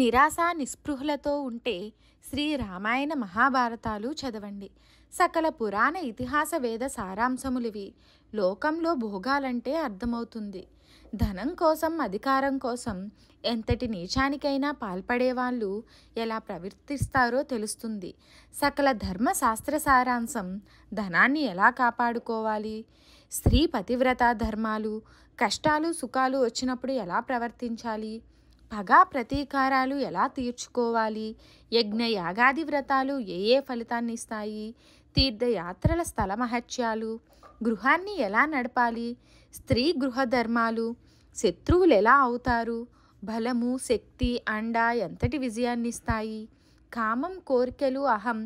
నిరాశ నిస్పృహలతో ఉంటే శ్రీ రామాయణ మహాభారతాలు చదవండి సకల పురాణ ఇతిహాస వేద సారాంశములివి లోకంలో భోగాలంటే అర్థమవుతుంది ధనం కోసం అధికారం కోసం ఎంతటి నీచానికైనా పాల్పడేవాళ్ళు ఎలా ప్రవర్తిస్తారో తెలుస్తుంది సకల ధర్మ శాస్త్ర సారాంశం ధనాన్ని ఎలా కాపాడుకోవాలి స్త్రీ పతివ్రత ధర్మాలు కష్టాలు సుఖాలు వచ్చినప్పుడు ఎలా ప్రవర్తించాలి పగా ప్రతీకారాలు ఎలా తీర్చుకోవాలి యజ్ఞ యాగాది వ్రతాలు ఏ ఏ ఫలితాన్ని ఇస్తాయి తీర్థయాత్రల స్థల మహత్యాలు గృహాన్ని ఎలా నడపాలి స్త్రీ గృహ ధర్మాలు శత్రువులు ఎలా అవుతారు బలము శక్తి అండ ఎంతటి విజయాన్ని ఇస్తాయి కామం కోరికలు అహం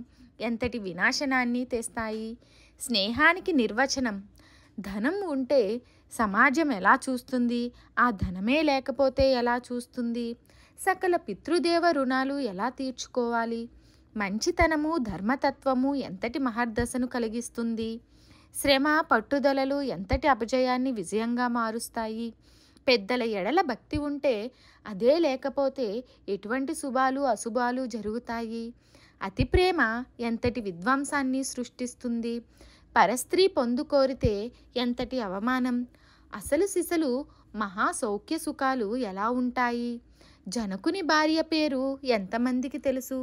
ఎంతటి వినాశనాన్ని తెస్తాయి స్నేహానికి నిర్వచనం ధనం ఉంటే సమాజం ఎలా చూస్తుంది ఆ ధనమే లేకపోతే ఎలా చూస్తుంది సకల పితృదేవ రుణాలు ఎలా తీర్చుకోవాలి మంచితనము ధర్మతత్వము ఎంతటి మహర్దశను కలిగిస్తుంది శ్రమ పట్టుదలలు ఎంతటి అపజయాన్ని విజయంగా మారుస్తాయి పెద్దల ఎడల భక్తి ఉంటే అదే లేకపోతే ఎటువంటి శుభాలు అశుభాలు జరుగుతాయి అతి ప్రేమ ఎంతటి విధ్వంసాన్ని సృష్టిస్తుంది పరస్త్రీ పొందుకోరితే ఎంతటి అవమానం అసలు సిసలు మహాసౌఖ్య సుఖాలు ఎలా ఉంటాయి జనకుని భార్య పేరు ఎంతమందికి తెలుసు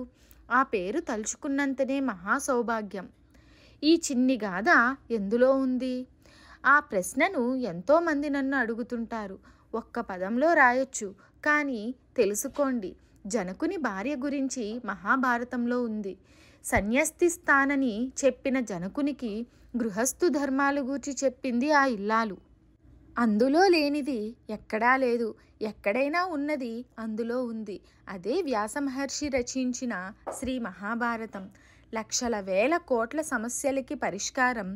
ఆ పేరు తలుచుకున్నంతనే మహాసౌభాగ్యం ఈ చిన్ని గాథ ఎందులో ఉంది ఆ ప్రశ్నను ఎంతోమంది నన్ను అడుగుతుంటారు ఒక్క పదంలో రాయొచ్చు కానీ తెలుసుకోండి జనకుని భార్య గురించి మహాభారతంలో ఉంది సన్యస్తి స్థానని చెప్పిన జనకునికి గృహస్థు ధర్మాలు గూర్చి చెప్పింది ఆ ఇల్లాలు అందులో లేనిది ఎక్కడా లేదు ఎక్కడైనా ఉన్నది అందులో ఉంది అదే వ్యాసమహర్షి రచించిన శ్రీ మహాభారతం లక్షల వేల కోట్ల సమస్యలకి పరిష్కారం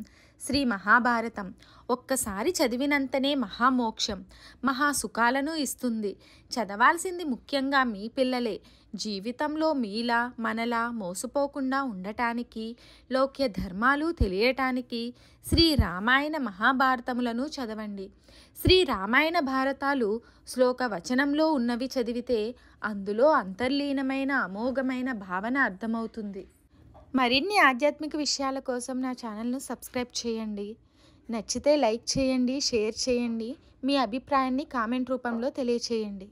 శ్రీ మహాభారతం ఒక్కసారి చదివినంతనే మహామోక్షం మహాసుఖాలను ఇస్తుంది చదవాల్సింది ముఖ్యంగా మీ పిల్లలే జీవితంలో మీలా మనలా మోసపోకుండా ఉండటానికి లోక్య ధర్మాలు తెలియటానికి శ్రీ రామాయణ మహాభారతములను చదవండి శ్రీ రామాయణ భారతాలు శ్లోక వచనంలో ఉన్నవి చదివితే అందులో అంతర్లీనమైన అమోఘమైన భావన అర్థమవుతుంది మరిన్ని ఆధ్యాత్మిక విషయాల కోసం నా ఛానల్ను సబ్స్క్రైబ్ చేయండి నచ్చితే లైక్ చేయండి షేర్ చేయండి మీ అభిప్రాయాన్ని కామెంట్ రూపంలో తెలియచేయండి